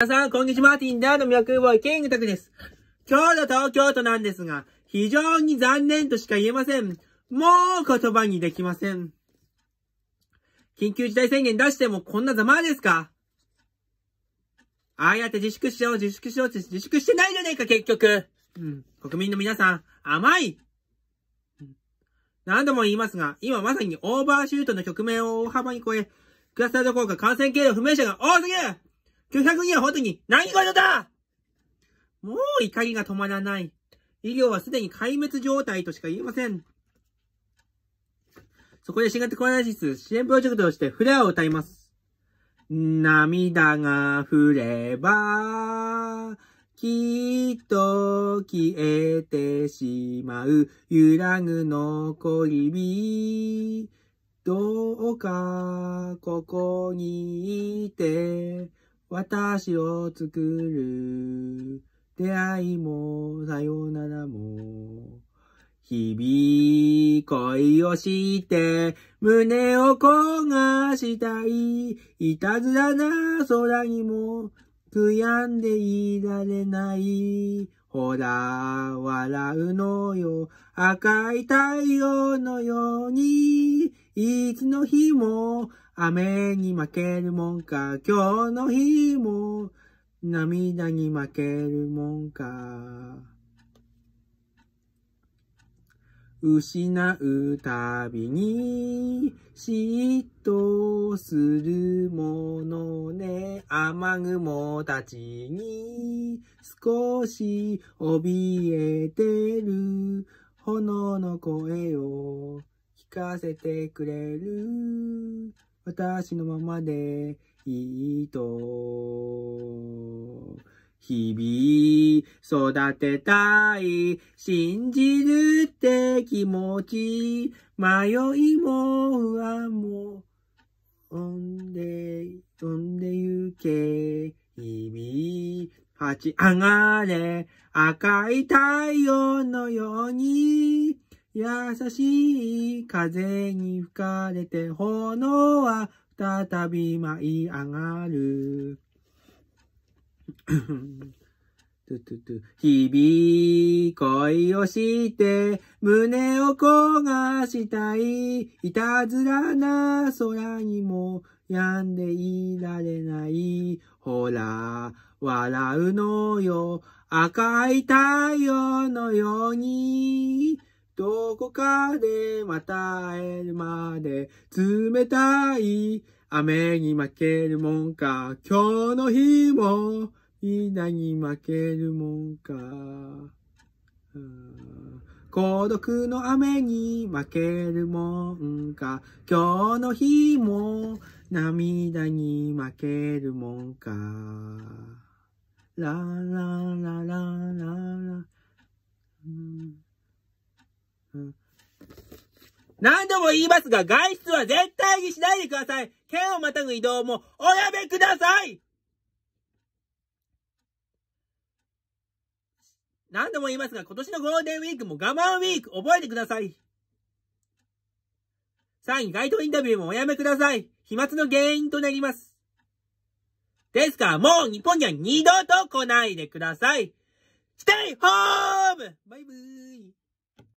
皆さん、こんにちは、ーティンダーのミクボーイ、ケングタクです。今日の東京都なんですが、非常に残念としか言えません。もう言葉にできません。緊急事態宣言出してもこんなざまですかああやって自粛しよう、自粛しようって自粛してないじゃねえか、結局。うん。国民の皆さん、甘い、うん、何度も言いますが、今まさにオーバーシュートの局面を大幅に超え、クラスタード効果感染経路不明者が多すぎる巨百人は本当に何事だもう怒りが止まらない。医療はすでに壊滅状態としか言えません。そこで新型コロナウイルス支援プロジェクトとしてフレアを歌います。涙が降れば、きっと消えてしまう揺らぐ残り火。どうかここにいて私を作る。出会いもさよならも。日々恋をして、胸を焦がしたい。いたずらな空にも、悔やんでいられない。ほら、笑うのよ。赤い太陽のように。いつの日も雨に負けるもんか、今日の日も涙に負けるもんか。失うたびに嫉妬するものね。雨雲たちに少し怯えてる炎の声を聞かせてくれる。私のままでいいと。日々育てたい、信じるって気持ち、迷いも不安も、飛んで、飛んでゆけ、日々、立ち上がれ、赤い太陽のように、優しい風に吹かれて炎は再び舞い上がる。日々恋をして胸を焦がしたい。いたずらな空にも病んでいられない。ほら、笑うのよ。赤い太陽のように。どこかでまた会えるまで冷たい雨に負けるもんか今日の日もみに負けるもんか孤独の雨に負けるもんか今日の日も涙に負けるもんかララララ何度も言いますが、外出は絶対にしないでください県をまたぐ移動もおやめください何度も言いますが、今年のゴールデンウィークも我慢ウィーク覚えてください。3位、街頭インタビューもおやめください。飛沫の原因となります。ですから、もう日本には二度と来ないでください。Stay home! バイーイ。